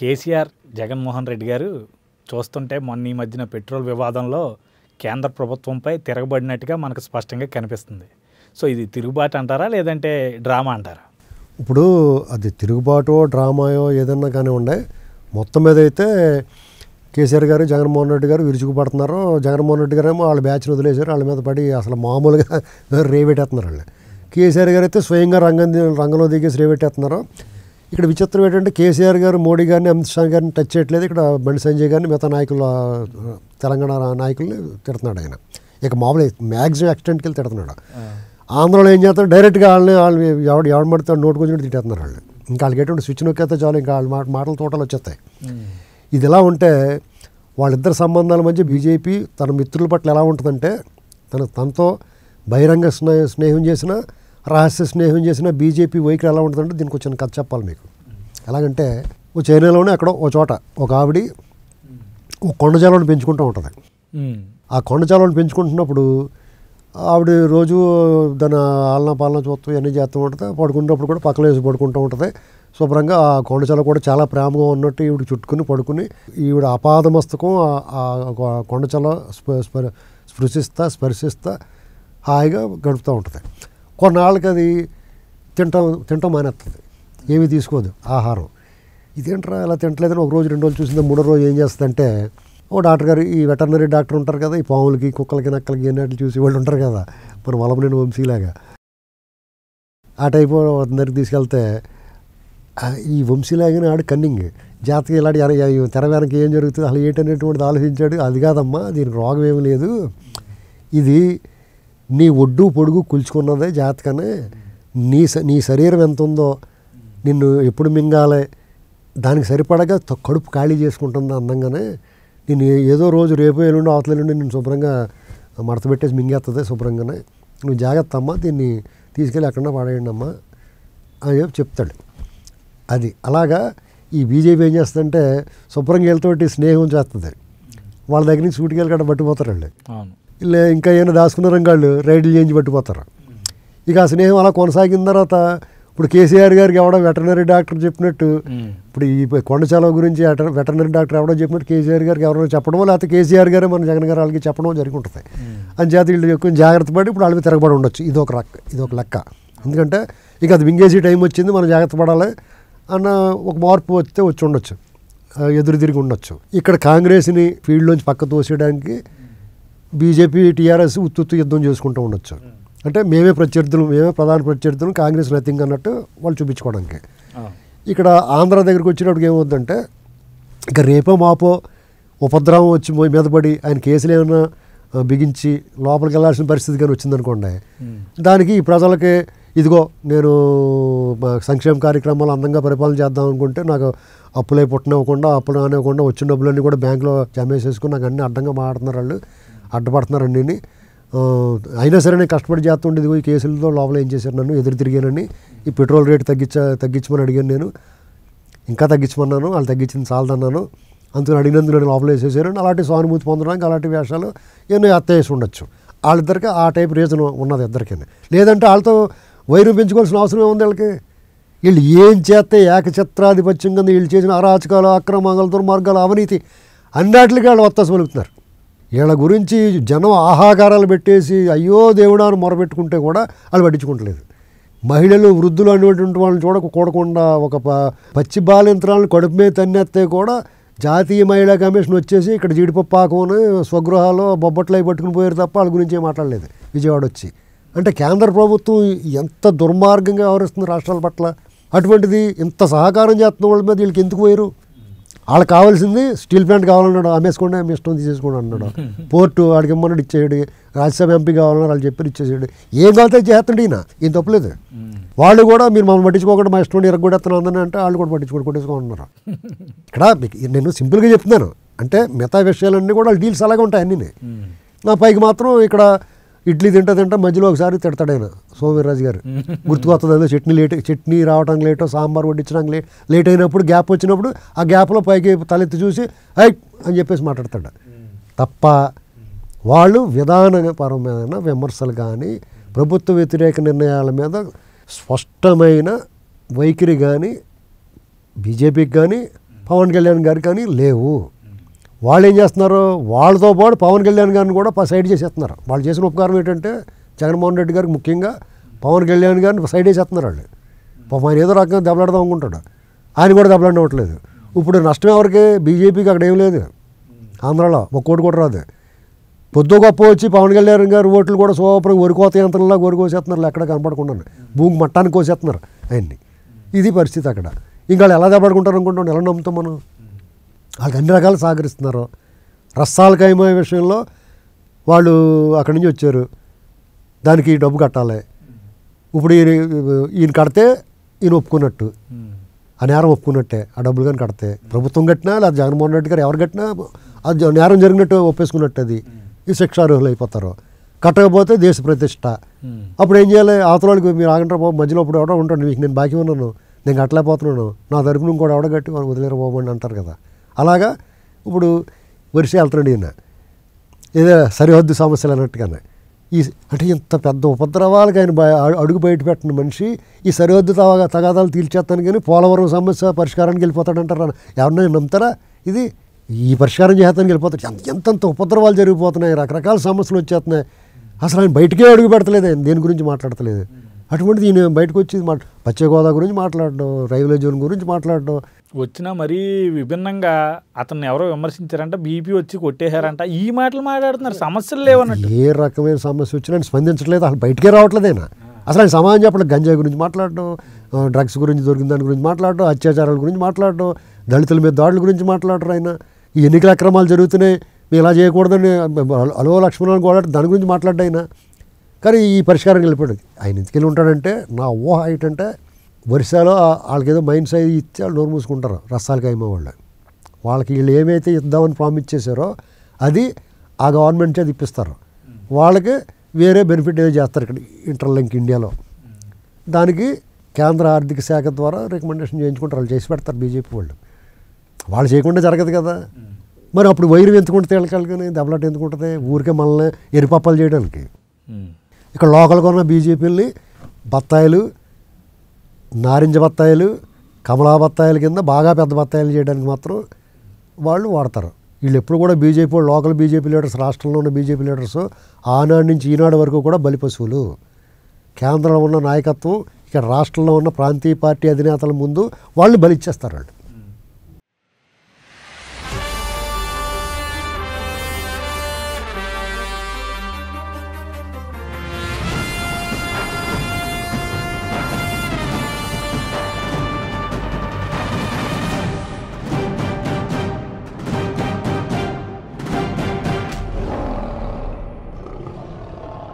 కేసీఆర్ జగన్మోహన్ రెడ్డి గారు చూస్తుంటే మొన్న ఈ మధ్యన పెట్రోల్ వివాదంలో కేంద్ర ప్రభుత్వంపై తిరగబడినట్టుగా మనకు స్పష్టంగా కనిపిస్తుంది సో ఇది తిరుగుబాటు అంటారా లేదంటే డ్రామా అంటారా ఇప్పుడు అది తిరుగుబాటో డ్రామాయో ఏదన్నా కానీ ఉండే మొత్తం మీద అయితే కేసీఆర్ గారు జగన్మోహన్ రెడ్డి గారు విరుచుకుపడుతున్నారు జగన్మోహన్ రెడ్డి గారేమో వాళ్ళ బ్యాచ్లు వదిలేశారు వాళ్ళ మీద పడి అసలు మామూలుగా రేవెట్టేస్తున్నారు వాళ్ళు కేసీఆర్ గారు అయితే స్వయంగా రంగం రంగంలో దిగేసి రేవెట్టేస్తున్నారు ఇక్కడ విచిత్రం ఏంటంటే కేసీఆర్ గారు మోడీ గారిని అమిత్ షా గారిని టచ్ చేయట్లేదు ఇక్కడ బండి సంజయ్ గారిని మిగతా నాయకుల తెలంగాణ నాయకుల్ని తిడుతున్నాడు ఆయన ఇక మామూలు మ్యాక్సిమం ఎక్స్టెంట్కి వెళ్ళి తిడుతున్నాడు ఆంధ్రలో ఏం చేస్తారు డైరెక్ట్గా వాళ్ళని వాళ్ళు ఎవడు ఎవడు పడతాడు నోటు కొంచెం తిట్టేస్తున్నారు వాళ్ళు ఇంకా వాళ్ళకి ఎటువంటి స్విచ్ నొక్కేస్తే చాలు ఇంకా వాళ్ళ మాట మాటలు తోటలు వచ్చేస్తాయి ఇది ఎలా ఉంటే వాళ్ళిద్దరు సంబంధాల మధ్య బీజేపీ తన మిత్రుల పట్ల ఎలా ఉంటుందంటే తన తనతో బహిరంగ స్నేహం చేసినా రహస్య స్నేహం చేసిన బీజేపీ వైఖరి ఎలా ఉంటుందంటే దీనికి వచ్చిన కథ చెప్పాలి మీకు ఎలాగంటే ఓ చైనాలోనే అక్కడ ఓ చోట ఒక ఆవిడ ఓ కొండజాలను పెంచుకుంటూ ఉంటుంది ఆ కొండజాలను పెంచుకుంటున్నప్పుడు ఆవిడ రోజు దాని ఆలన పాలన చూస్తూ ఇవన్నీ చేస్తూ ఉంటుంది పడుకున్నప్పుడు కూడా పక్కన వేసి పడుకుంటూ ఉంటుంది శుభ్రంగా ఆ కొండచాల కూడా చాలా ప్రేమగా ఉన్నట్టు ఈవిడ చుట్టుకుని పడుకుని ఈవిడ అపాదమస్తకం ఆ కొండచాల స్పృశిస్తా స్పర్శిస్తా హాయిగా గడుపుతూ ఉంటుంది కొన్నాళ్ళకి అది తింటాం తింటాం మానేస్తుంది ఏమీ తీసుకోదు ఆహారం ఇదేంట్రా అలా తింటలేదని ఒక రోజు రెండు రోజులు చూసింది మూడో రోజు ఏం చేస్తుందంటే ఓ డాక్టర్ గారు ఈ వెటర్నరీ డాక్టర్ ఉంటారు కదా ఈ పాములకి కుక్కలకి నక్కలకి ఎన్నట్లు చూసి వాళ్ళు ఉంటారు కదా మన వలమనేని వంశీలాగా ఆ టైప్ అందరికి తీసుకెళ్తే ఈ వంశీలాగానే ఆడు కన్నింగ్ జాతక ఇలాంటి తెర వెనక్కి ఏం జరుగుతుంది అసలు ఏంటనేటువంటిది ఆలోచించాడు అది కాదమ్మా దీనికి రోగం ఏమి లేదు ఇది నీ ఒడ్డు పొడుగు కూల్చుకున్నదే జాతకనే నీ నీ శరీరం ఎంత ఉందో నిన్ను ఎప్పుడు మింగాలి దానికి సరిపడగా కడుపు ఖాళీ చేసుకుంటుంది అందంగానే నేను ఏదో రోజు రేపు ఎల్లుండి అవతల ఎల్లుండి నేను శుభ్రంగా మడత పెట్టేసి మింగేస్తుంది శుభ్రంగానే నువ్వు జాగ్రత్త అమ్మ దీన్ని తీసుకెళ్ళి ఎక్కడన్నా పాడేయండి అమ్మా అని చెప్పి చెప్తాడు అది అలాగా ఈ బీజేపీ ఏం చేస్తుందంటే శుభ్రంగా వెళ్తే స్నేహం చేస్తుంది వాళ్ళ దగ్గర నుంచి సూటికి వెళ్ళి కట్ట పట్టిపోతారు వాళ్ళు ఇలా ఇంకా ఏమైనా దాచుకున్న వాళ్ళు రైడ్లు చేయించి పట్టిపోతారు ఇక ఆ స్నేహం అలా కొనసాగిన తర్వాత ఇప్పుడు కేసీఆర్ గారికి ఎవడో వెటర్నరీ డాక్టర్ చెప్పినట్టు ఇప్పుడు ఈ కొండచాలవ గురించి వెటర్నరీ డాక్టర్ ఎవడో చెప్పినట్టు కేసీఆర్ గారికి ఎవరో చెప్పడమో లేకపోతే కేసీఆర్ గారే మన జగన్ గారు వాళ్ళకి చెప్పడం జరిగి ఉంటుంది చేత వీళ్ళు ఎక్కువ జాగ్రత్త పడి ఇప్పుడు వాళ్ళకి తిరగబడి ఉండొచ్చు ఇది ఒక రక్క ఇది ఒక లెక్క ఎందుకంటే ఇక అది మింగేసి టైం వచ్చింది మనం జాగ్రత్త పడాలి అన్న ఒక మార్పు వస్తే వచ్చి ఉండొచ్చు ఎదురు తిరిగి ఉండొచ్చు ఇక్కడ కాంగ్రెస్ని ఫీల్డ్లోంచి పక్క తోసేయడానికి బీజేపీ టీఆర్ఎస్ ఉత్తుత్తు యుద్ధం చేసుకుంటూ ఉండొచ్చు అంటే మేమే ప్రత్యర్థులు మేమే ప్రధాన ప్రత్యర్థులు కాంగ్రెస్ నథింగ్ అన్నట్టు వాళ్ళు చూపించుకోవడానికి ఇక్కడ ఆంధ్ర దగ్గరికి వచ్చినప్పుడు ఏమవుతుందంటే ఇక రేపో మాపో ఉపద్రవం వచ్చి మీదపడి ఆయన కేసులు ఏమైనా బిగించి లోపలికి వెళ్ళాల్సిన పరిస్థితి కానీ వచ్చిందనుకోండి దానికి ఈ ప్రజలకి ఇదిగో నేను సంక్షేమ కార్యక్రమాలు అందంగా పరిపాలన చేద్దాం అనుకుంటే నాకు అప్పులై పుట్టినవ్వకుండా అప్పులు కానివ్వకుండా వచ్చిన డబ్బులన్నీ కూడా బ్యాంకులో జమ వేసేసుకుని నాకు అన్నీ అడ్డంగా మాట్లాడుతున్నారు వాళ్ళు అడ్డపడుతున్నారండి అయినా సరే నేను కష్టపడి చేస్తూ ఉండేది ఈ కేసులతో లోపల ఏం చేశారు నన్ను ఎదురు తిరిగానని ఈ పెట్రోల్ రేటు తగ్గించ తగ్గించమని అడిగాను నేను ఇంకా తగ్గించమన్నాను వాళ్ళు తగ్గించింది చాలదన్నాను అందుకని అడిగినందుకు నేను లోపల వేసేసారు అలాంటి సానుభూతి పొందడానికి అలాంటి వేషాలు ఎన్నో వేసి ఉండొచ్చు వాళ్ళిద్దరికి ఆ టైప్ రీజన్ ఉన్నది ఇద్దరికీ లేదంటే వాళ్ళతో వైరు పెంచుకోవాల్సిన అవసరం ఏముంది వాళ్ళకి వీళ్ళు ఏం చేస్తే ఏకచిత్రాధిపత్యం కింద వీళ్ళు చేసిన అరాచకాలు అక్రమాలు దుర్మార్గాలు అవినీతి అన్నిటికీ వాళ్ళు వత్తాసు పలుకుతున్నారు వీళ్ళ గురించి జనం ఆహాకారాలు పెట్టేసి అయ్యో దేవుడా అని మొరబెట్టుకుంటే కూడా వాళ్ళు పట్టించుకుంటలేదు మహిళలు వృద్ధులు అనేటువంటి వాళ్ళని చూడక కూడకుండా ఒక పచ్చి బాలింత్రాలను కడుపు మీద తన్నెత్తే కూడా జాతీయ మహిళా కమిషన్ వచ్చేసి ఇక్కడ జీడిపప్పు ఆకుని స్వగృహాల్లో బొబ్బట్లు అవి పట్టుకుని పోయారు తప్ప వాళ్ళ గురించి మాట్లాడలేదు విజయవాడ వచ్చి అంటే కేంద్ర ప్రభుత్వం ఎంత దుర్మార్గంగా వ్యవహరిస్తుంది రాష్ట్రాల పట్ల అటువంటిది ఇంత సహకారం చేస్తున్న వాళ్ళ మీద వీళ్ళకి ఎందుకు పోయారు వాళ్ళకి కావాల్సింది స్టీల్ ప్లాంట్ కావాలన్నాడు అమ్మేసుకోండి మీ ఇష్టం తీసేసుకోండి అన్నాడు పోర్టు వాడికి ఇమ్మన్నాడు ఇచ్చేయడు రాజ్యసభ ఎంపీ కావాలన్నారు వాళ్ళు చెప్పారు ఇచ్చేసాడు ఏం కావాలో చేస్తుండే ఈయన ఏం తప్పలేదు వాళ్ళు కూడా మీరు మమ్మల్ని పట్టించుకోకుండా మా ఇష్టం ఇరగొడేస్తున్నాను అంటే వాళ్ళు కూడా పట్టించుకోండి కొట్టేసుకుంటున్నారు ఇక్కడ నేను సింపుల్గా చెప్తున్నాను అంటే మిగతా విషయాలన్నీ కూడా డీల్స్ అలాగే ఉంటాయి అన్నీ నా పైకి మాత్రం ఇక్కడ ఇడ్లీ తింటా తింటా మధ్యలో ఒకసారి తిడతాడు ఆయన సోమవీర్రాజు గారు గుర్తుకొస్తుందో చట్నీ లేట్ చట్నీ రావటం లేటో సాంబార్ వడ్డించడం లేట్ లేట్ అయినప్పుడు గ్యాప్ వచ్చినప్పుడు ఆ గ్యాప్లో పైకి తలెత్తి చూసి ఐ అని చెప్పేసి మాట్లాడతాడు తప్ప వాళ్ళు విధానపరమైన విమర్శలు కానీ ప్రభుత్వ వ్యతిరేక నిర్ణయాల మీద స్పష్టమైన వైఖరి కానీ బీజేపీకి కానీ పవన్ కళ్యాణ్ గారికి కానీ లేవు వాళ్ళు ఏం చేస్తున్నారు వాళ్ళతో పాటు పవన్ కళ్యాణ్ గారిని కూడా సైడ్ చేసేస్తున్నారు వాళ్ళు చేసిన ఉపకారం ఏంటంటే జగన్మోహన్ రెడ్డి గారికి ముఖ్యంగా పవన్ కళ్యాణ్ గారిని సైడ్ చేసేస్తున్నారు వాళ్ళు పాపం ఆయన ఏదో రకంగా దెబ్బలాడదాం అనుకుంటాడు ఆయన కూడా దెబ్బలాడవట్లేదు ఇప్పుడు నష్టం ఎవరికి బీజేపీకి అక్కడ ఏం లేదు ఆంధ్రాలో ఒక కోటి కూడా రాదు పొద్దు గొప్ప వచ్చి పవన్ కళ్యాణ్ గారు ఓట్లు కూడా సూపర్గా ఒరికోత యంత్రంలో ఒరికోసేస్తున్నారు ఎక్కడ కనపడకుండా భూమి మట్టానికి కోసేస్తున్నారు ఆయన్ని ఇది పరిస్థితి అక్కడ ఇంకా ఎలా దెబ్బడుకుంటారు అనుకుంటాం ఎలా నమ్ముతాం మనం వాళ్ళకి అన్ని రకాలు సహకరిస్తున్నారు రసాల కాయమయ్యే విషయంలో వాళ్ళు అక్కడి నుంచి వచ్చారు దానికి డబ్బు కట్టాలి ఇప్పుడు ఈయన ఈయన కడితే ఈయన ఒప్పుకున్నట్టు ఆ నేరం ఒప్పుకున్నట్టే ఆ డబ్బులు కానీ కడితే ప్రభుత్వం కట్టినా లేదా జగన్మోహన్ రెడ్డి గారు ఎవరు కట్టినా అది నేరం జరిగినట్టు ఒప్పేసుకున్నట్టు అది ఈ శిక్షార్హులు అయిపోతారు కట్టకపోతే దేశ ప్రతిష్ట అప్పుడు ఏం చేయాలి అవతల వాళ్ళకి మీరు ఆగంటారు బాబు మధ్యలో ఇప్పుడు ఎవడో ఉంటాను మీకు నేను బాకీ ఉన్నాను నేను కట్టలేకపోతున్నాను నా తరపున ఇంకోటి ఎవడ కట్టి వదిలేరు బాబు అని అంటారు కదా అలాగా ఇప్పుడు వరిసే వెళ్తున్నాడు ఈయన ఏదో సరిహద్దు సమస్యలు అన్నట్టుగానే ఈ అంటే ఇంత పెద్ద ఉపద్రవాలకు ఆయన అడుగు బయట పెట్టిన మనిషి ఈ సరిహద్దు తగాదాలు తీల్చేస్తాను కానీ పోలవరం సమస్య పరిష్కారానికి వెళ్ళిపోతాడంటారు ఎవరినైనా నమ్ముతారా ఇది ఈ పరిష్కారం చేస్తానికి వెళ్ళిపోతాడు ఎంత ఎంతంత ఉపద్రవాలు జరిగిపోతున్నాయి రకరకాల సమస్యలు వచ్చేస్తున్నాయి అసలు ఆయన బయటకే అడుగు పెడతలేదు ఆయన దేని గురించి మాట్లాడతలేదు అటువంటిది ఈయన బయటకు వచ్చి మా పశ్చిమ గురించి మాట్లాడడం రైల్వే జోన్ గురించి మాట్లాడడం వచ్చినా మరీ విభిన్నంగా అతన్ని ఎవరో విమర్శించారంట బీపీ వచ్చి కొట్టేశారంట ఈ మాటలు మాట్లాడుతున్నారు సమస్యలు లేవన్నట్టు ఏ రకమైన సమస్య వచ్చినా స్పందించట్లేదు అసలు బయటకే రావట్లేదేనా అసలు ఆయన సమాజం చెప్పడం గంజాయి గురించి మాట్లాడడం డ్రగ్స్ గురించి దొరికిన దాని గురించి మాట్లాడడం అత్యాచారాల గురించి మాట్లాడడం దళితుల మీద దాడుల గురించి మాట్లాడరు ఆయన ఈ ఎన్నికల అక్రమాలు జరుగుతున్నాయి మీరు ఇలా చేయకూడదని అలో లక్ష్మణ్ గోడాడు దాని గురించి మాట్లాడ్డాయినా కానీ ఈ పరిష్కారం వెళ్ళిపోయింది ఆయన ఇంతకెళ్ళి ఉంటాడంటే నా ఊహ ఏంటంటే వరిసాలో వాళ్ళకి ఏదో మైండ్ సైజ్ ఇచ్చి వాళ్ళు నోరు మూసుకుంటారు రసాలకి వాళ్ళు వాళ్ళకి వీళ్ళు ఏమైతే ఇద్దామని ప్రామిస్ చేశారో అది ఆ గవర్నమెంట్ గవర్నమెంటే ఇప్పిస్తారు వాళ్ళకి వేరే బెనిఫిట్ ఏదో చేస్తారు ఇక్కడ ఇంటర్లింక్ ఇండియాలో దానికి కేంద్ర ఆర్థిక శాఖ ద్వారా రికమెండేషన్ చేయించుకుంటారు వాళ్ళు చేసి పెడతారు బీజేపీ వాళ్ళు వాళ్ళు చేయకుండా జరగదు కదా మరి అప్పుడు వైరు ఎందుకుంటుంది వెళ్ళకాలి కానీ దెబ్బలాట ఎందుకుంటుంది ఊరికే మనల్ని ఎరిపప్పలు చేయడానికి ఇక్కడ లోకల్ ఉన్న బీజేపీని బత్తాయిలు నారింజ బత్తాయిలు కమలా బత్తాయిల కింద బాగా పెద్ద బత్తాయిలు చేయడానికి మాత్రం వాళ్ళు వాడతారు వీళ్ళు ఎప్పుడు కూడా బీజేపీ లోకల్ బీజేపీ లీడర్స్ రాష్ట్రంలో ఉన్న బీజేపీ లీడర్స్ ఆనాడు నుంచి ఈనాడు వరకు కూడా బలి పశువులు కేంద్రంలో ఉన్న నాయకత్వం ఇక్కడ రాష్ట్రంలో ఉన్న ప్రాంతీయ పార్టీ అధినేతల ముందు వాళ్ళు బలిచ్చేస్తారు వాళ్ళు